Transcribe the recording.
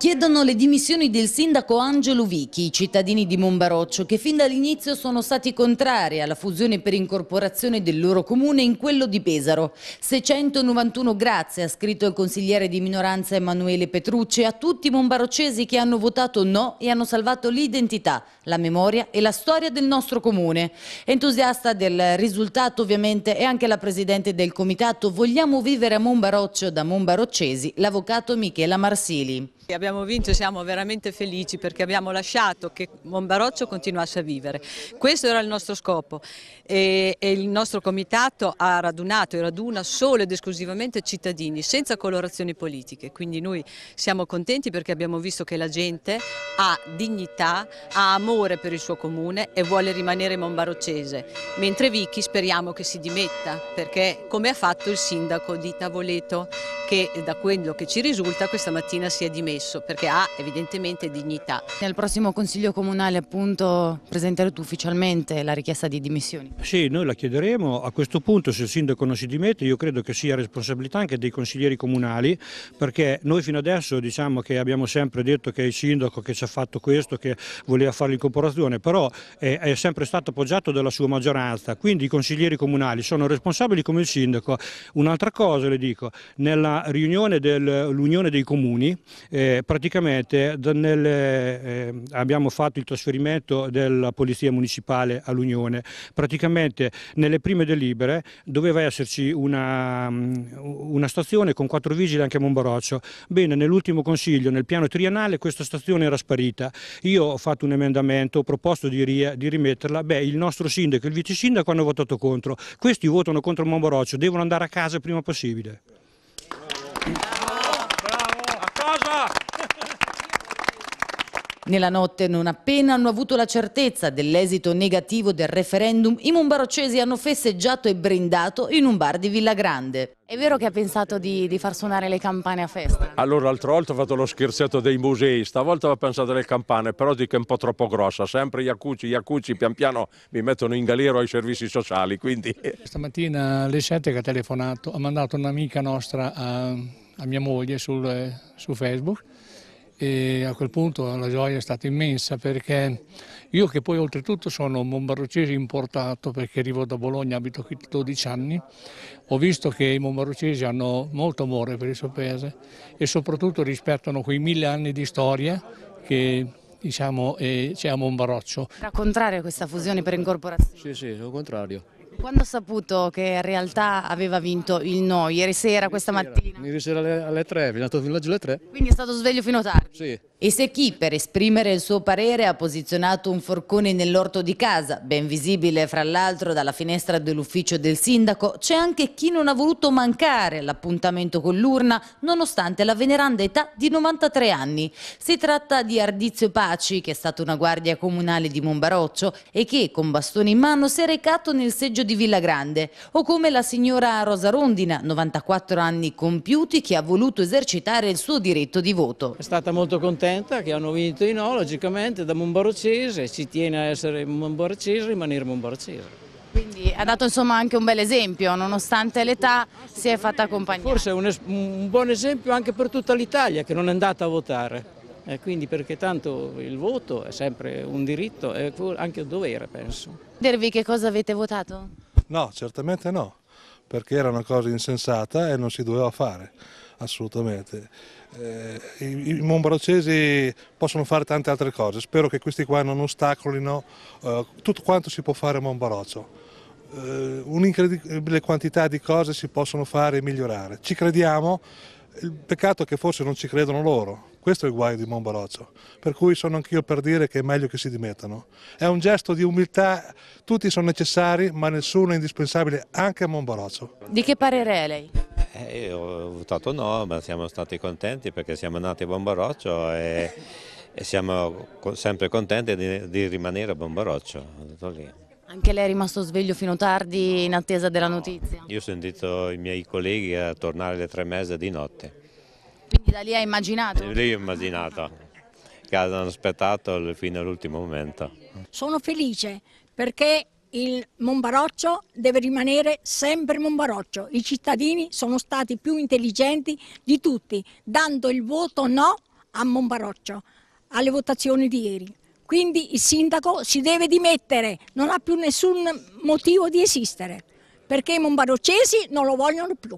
Chiedono le dimissioni del sindaco Angelo Vichi, i cittadini di Monbaroccio, che fin dall'inizio sono stati contrari alla fusione per incorporazione del loro comune in quello di Pesaro. 691 grazie, ha scritto il consigliere di minoranza Emanuele Petrucci, a tutti i monbaroccesi che hanno votato no e hanno salvato l'identità, la memoria e la storia del nostro comune. Entusiasta del risultato ovviamente è anche la presidente del comitato Vogliamo vivere a Monbaroccio da Monbaroccesi, l'avvocato Michela Marsili. Abbiamo vinto, e siamo veramente felici perché abbiamo lasciato che Monbaroccio continuasse a vivere. Questo era il nostro scopo e, e il nostro comitato ha radunato e raduna solo ed esclusivamente cittadini, senza colorazioni politiche. Quindi noi siamo contenti perché abbiamo visto che la gente ha dignità, ha amore per il suo comune e vuole rimanere monbaroccese. Mentre Vicky speriamo che si dimetta perché come ha fatto il sindaco di Tavoleto che da quello che ci risulta questa mattina si è dimesso stesso perché ha evidentemente dignità. Nel prossimo Consiglio Comunale appunto presenterete ufficialmente la richiesta di dimissioni? Sì, noi la chiederemo. A questo punto se il sindaco non si dimette io credo che sia responsabilità anche dei consiglieri comunali perché noi fino adesso diciamo che abbiamo sempre detto che è il sindaco che ci ha fatto questo, che voleva fare l'incorporazione, però è, è sempre stato appoggiato dalla sua maggioranza, quindi i consiglieri comunali sono responsabili come il sindaco. Un'altra cosa le dico, nella riunione dell'Unione dei Comuni eh, eh, praticamente nelle, eh, abbiamo fatto il trasferimento della Polizia Municipale all'Unione. Praticamente nelle prime delibere doveva esserci una, mm, una stazione con quattro vigili anche a Monbaroccio. Bene, nell'ultimo consiglio, nel piano triennale, questa stazione era sparita. Io ho fatto un emendamento, ho proposto di, ri, di rimetterla. Beh, il nostro sindaco e il vice sindaco hanno votato contro. Questi votano contro Monbaroccio, devono andare a casa prima possibile. Nella notte, non appena hanno avuto la certezza dell'esito negativo del referendum, i mumbarocesi hanno festeggiato e brindato in un bar di Villa Grande. È vero che ha pensato di, di far suonare le campane a festa? Allora, l'altra volta ho fatto lo scherzetto dei musei, stavolta ho pensato alle campane, però dico è un po' troppo grossa, sempre Iacucci, Iacucci, pian piano mi mettono in galero ai servizi sociali, quindi... Stamattina alle 7 che ha telefonato, ha mandato un'amica nostra a, a mia moglie sul, eh, su Facebook, e a quel punto la gioia è stata immensa perché io che poi oltretutto sono un mombarucese importato perché arrivo da Bologna, abito qui 12 anni, ho visto che i mombarucesi hanno molto amore per il suo paese e soprattutto rispettano quei mille anni di storia che diciamo, c'è a Mombaroccio. Era contrario a questa fusione per incorporazione? Sì, sì, sono contrario. Quando ha saputo che in realtà aveva vinto il no, ieri sera, ieri questa sera, mattina? Ieri sera alle, alle 3, è andato fino laggiù alle 3. Quindi è stato sveglio fino a tardi? Sì. E se chi per esprimere il suo parere ha posizionato un forcone nell'orto di casa, ben visibile fra l'altro dalla finestra dell'ufficio del sindaco, c'è anche chi non ha voluto mancare l'appuntamento con l'urna nonostante la veneranda età di 93 anni. Si tratta di Ardizio Paci, che è stato una guardia comunale di Monbaroccio e che con bastone in mano si è recato nel seggio di Villa Grande, o come la signora Rosa Rondina, 94 anni compiuti, che ha voluto esercitare il suo diritto di voto. È stata molto contenta contenta che hanno vinto i no, logicamente da Monbarocese, ci tiene a essere e rimanere Monbarocese. Quindi ha dato insomma anche un bel esempio, nonostante l'età si è fatta accompagnare. Forse è un, un, buon esempio anche per tutta l'Italia che non è andata a votare, eh, quindi perché tanto il voto è sempre un diritto e anche un dovere penso. Dirvi che cosa avete votato? No, certamente no, perché era una cosa insensata e non si doveva fare assolutamente. Eh, i, I monbarocesi possono fare tante altre cose, spero che questi qua non ostacolino eh, tutto quanto si può fare a Monbaroccio. Eh, un'incredibile quantità di cose si possono fare e migliorare. Ci crediamo, il peccato è che forse non ci credono loro. Questo è il guaio di Monbaroccio, per cui sono anch'io per dire che è meglio che si dimettano. È un gesto di umiltà, tutti sono necessari, ma nessuno è indispensabile, anche a Monbaroccio. Di che parere è lei? Eh, ho votato no, ma siamo stati contenti perché siamo nati a Bomboroccio e, e siamo sempre contenti di, di rimanere a Bombaroccio. Anche lei è rimasto sveglio fino tardi in attesa della no. notizia? Io ho sentito i miei colleghi a tornare alle tre e di notte. Quindi da lì hai immaginato? Lì ho immaginato che hanno aspettato fino all'ultimo momento. Sono felice perché il Monbaroccio deve rimanere sempre Monbaroccio. I cittadini sono stati più intelligenti di tutti, dando il voto no a Monbaroccio alle votazioni di ieri. Quindi il sindaco si deve dimettere, non ha più nessun motivo di esistere, perché i monbaroccesi non lo vogliono più.